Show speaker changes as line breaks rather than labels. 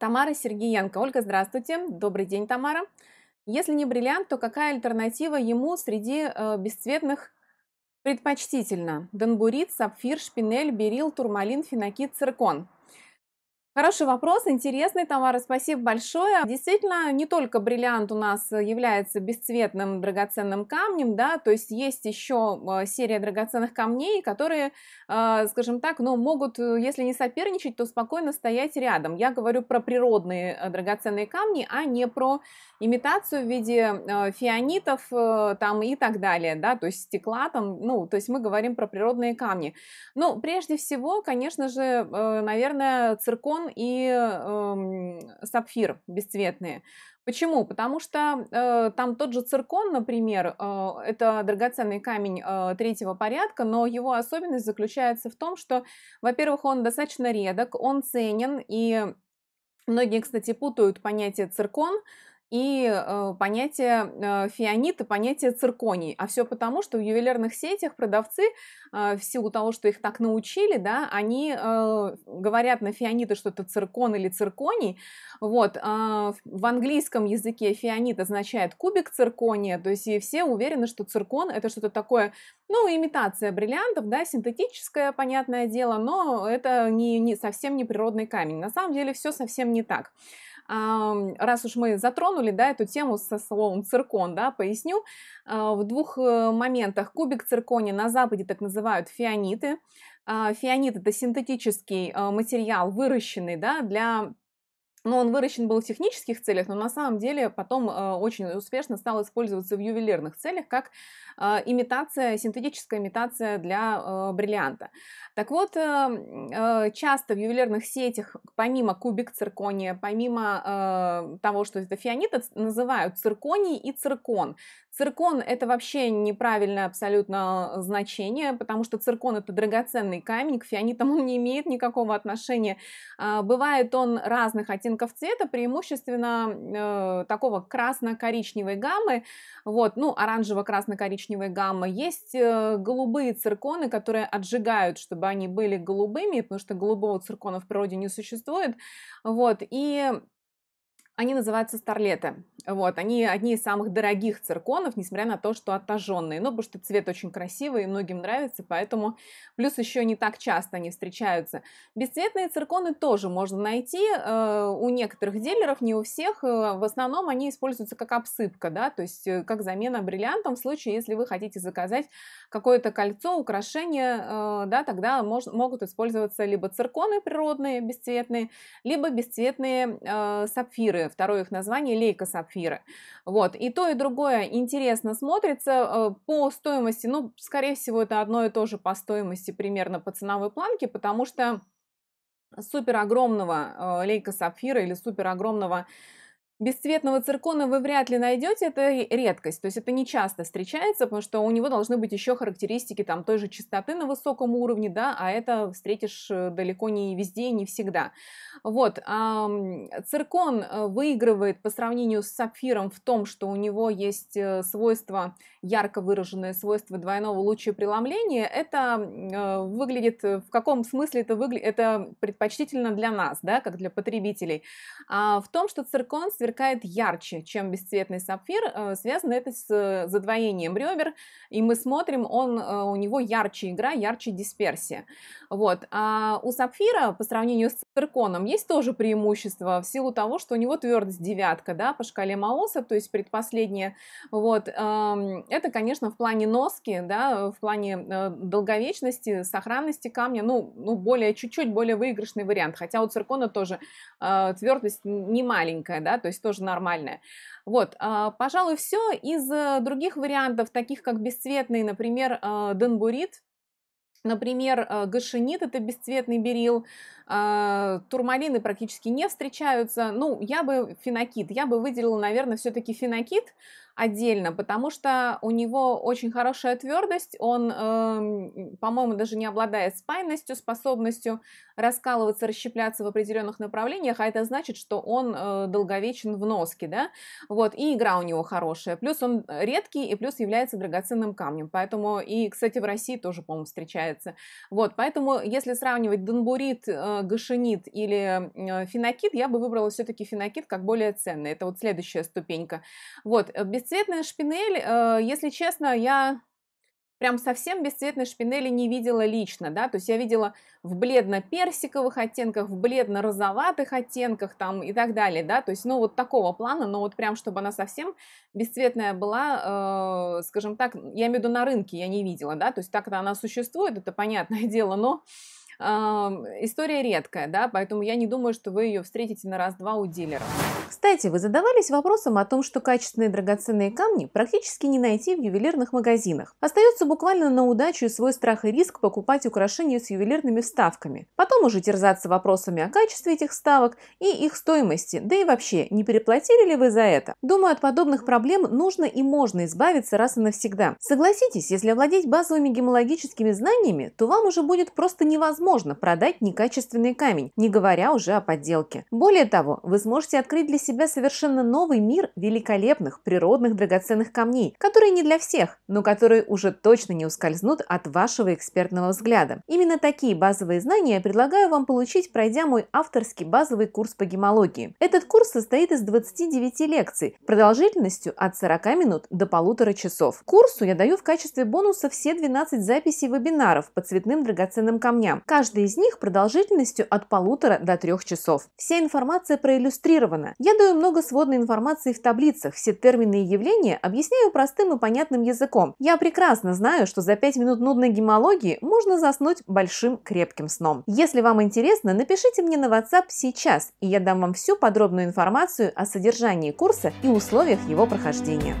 Тамара Сергеенко. Ольга, здравствуйте. Добрый день, Тамара. Если не бриллиант, то какая альтернатива ему среди э, бесцветных предпочтительно? Донбурит, сапфир, шпинель, берил, турмалин, финокит, циркон. Хороший вопрос, интересный, Тамара, спасибо большое. Действительно, не только бриллиант у нас является бесцветным драгоценным камнем, да, то есть есть еще э, серия драгоценных камней, которые, э, скажем так, ну, могут, э, если не соперничать, то спокойно стоять рядом. Я говорю про природные драгоценные камни, а не про имитацию в виде фианитов там и так далее, да, то есть стекла там, ну, то есть мы говорим про природные камни. Ну, прежде всего, конечно же, наверное, циркон и э, Сапфир бесцветные. Почему? Потому что э, там тот же циркон, например, э, это драгоценный камень э, третьего порядка, но его особенность заключается в том, что, во-первых, он достаточно редок, он ценен, и многие, кстати, путают понятие циркон, и э, понятие э, фианит и понятие цирконий. А все потому, что в ювелирных сетях продавцы, э, в силу того, что их так научили, да, они э, говорят на фианиты, что это циркон или цирконий. Вот, э, в английском языке фианит означает кубик циркония, то есть и все уверены, что циркон это что-то такое, ну, имитация бриллиантов, да, синтетическое, понятное дело, но это не, не, совсем не природный камень. На самом деле все совсем не так раз уж мы затронули, да, эту тему со словом циркон, да, поясню, а, в двух э, моментах. Кубик циркония на Западе так называют фианиты. А, фианит – это синтетический э, материал, выращенный, да, для но ну, он выращен был в технических целях, но на самом деле потом а, очень успешно стал использоваться в ювелирных целях как а, имитация, синтетическая имитация для а, бриллианта. Так вот, эм, э, часто в ювелирных сетях, помимо кубик циркония, помимо э, того, что это фианит, называют цирконий и циркон. Циркон – это вообще неправильное абсолютно э, значение, потому что циркон – это драгоценный камень, к фианитам он не имеет никакого отношения. А, бывает он разных оттенков цвета, преимущественно э, такого красно-коричневой гаммы, вот, ну, оранжево-красно-коричневой гаммы. Есть э, голубые цирконы, которые отжигают, чтобы они были голубыми, потому что голубого циркона в природе не существует, вот, и они называются старлеты. Вот, они одни из самых дорогих цирконов, несмотря на то, что отожженные. Но ну, потому что цвет очень красивый и многим нравится, поэтому плюс еще не так часто они встречаются. Бесцветные цирконы тоже можно найти э, у некоторых дилеров, не у всех. Э, в основном они используются как обсыпка, да, то есть э, как замена бриллиантам в случае, если вы хотите заказать какое-то кольцо, украшение, э, да, тогда мож, могут использоваться либо цирконы природные, бесцветные, либо бесцветные э, сапфиры второе их название лейка лейкосапфиры. Вот, и то, и другое интересно смотрится э, по стоимости, ну, скорее всего, это одно и то же по стоимости примерно по ценовой планке, потому что супер огромного э, лейка сапфира или супер огромного Бесцветного циркона вы вряд ли найдете, это редкость, то есть это не часто встречается, потому что у него должны быть еще характеристики там той же частоты на высоком уровне, да, а это встретишь э, далеко не везде и не всегда. Вот, циркон э, выигрывает по сравнению с сапфиром в том, что у него есть э, свойство, ярко выраженное свойство двойного луча преломления, это выглядит, в каком смысле это выглядит, это предпочтительно для нас, да, как для потребителей, а в том, что циркон сверх сверкает ярче, чем бесцветный сапфир. Э, Связано это с э, задвоением ребер, и мы смотрим, он, э, у него ярче игра, ярче дисперсия. Вот. А у сапфира по сравнению с цирконом есть тоже преимущество в силу того, что у него твердость девятка, да, по шкале Маоса, то есть предпоследняя. Вот. Эм, это, конечно, в плане носки, да, в плане долговечности, сохранности камня, ну, ну более чуть-чуть более выигрышный вариант. Хотя у циркона тоже э, твердость не маленькая, да, то есть есть тоже нормальная. Вот, а, пожалуй, все. Из э, других вариантов, таких как бесцветный, например, а, денбурит, Например, а, гашенит – это бесцветный берил, турмалины практически не встречаются. Ну, я бы фенокит, я бы выделила, наверное, все-таки фенокит, отдельно, потому что у него очень хорошая твердость, он, э, по-моему, даже не обладает спайностью, способностью раскалываться, расщепляться в определенных направлениях, а это значит, что он э, долговечен в носке, да, вот, и игра у него хорошая, плюс он редкий и плюс является драгоценным камнем, поэтому, и, кстати, в России тоже, по-моему, встречается, вот, поэтому, если сравнивать донбурит, э, гашенит или э, финокит, я бы выбрала все-таки финокит как более ценный, это вот следующая ступенька, вот, э, без Бесцветная шпинель, э, если честно, я прям совсем бесцветной шпинели не видела лично, да, то есть я видела в бледно-персиковых оттенках, в бледно-розоватых оттенках там и так далее, да, то есть, ну, вот такого плана, но вот прям, чтобы она совсем бесцветная была, э, скажем так, я имею в виду на рынке я не видела, да, то есть так-то она существует, это понятное дело, но история редкая, да, поэтому я не думаю, что вы ее встретите на раз-два у дилера. Кстати, вы задавались вопросом о том, что качественные драгоценные камни практически не найти в ювелирных магазинах. Остается буквально на удачу и свой страх и риск покупать украшения с ювелирными вставками. Потом уже терзаться вопросами о качестве этих вставок и их стоимости, да и вообще, не переплатили ли вы за это? Думаю, от подобных проблем нужно и можно избавиться раз и навсегда. Согласитесь, если овладеть базовыми гемологическими знаниями, то вам уже будет просто невозможно можно продать некачественный камень, не говоря уже о подделке. Более того, вы сможете открыть для себя совершенно новый мир великолепных природных драгоценных камней, которые не для всех, но которые уже точно не ускользнут от вашего экспертного взгляда. Именно такие базовые знания предлагаю вам получить, пройдя мой авторский базовый курс по гемологии. Этот курс состоит из 29 лекций продолжительностью от 40 минут до полутора часов. Курсу я даю в качестве бонуса все 12 записей вебинаров по цветным драгоценным камням. Каждый Каждый из них продолжительностью от полутора до трех часов. Вся информация проиллюстрирована. Я даю много сводной информации в таблицах, все термины и явления объясняю простым и понятным языком. Я прекрасно знаю, что за пять минут нудной гемологии можно заснуть большим крепким сном. Если вам интересно, напишите мне на WhatsApp сейчас, и я дам вам всю подробную информацию о содержании курса и условиях его прохождения.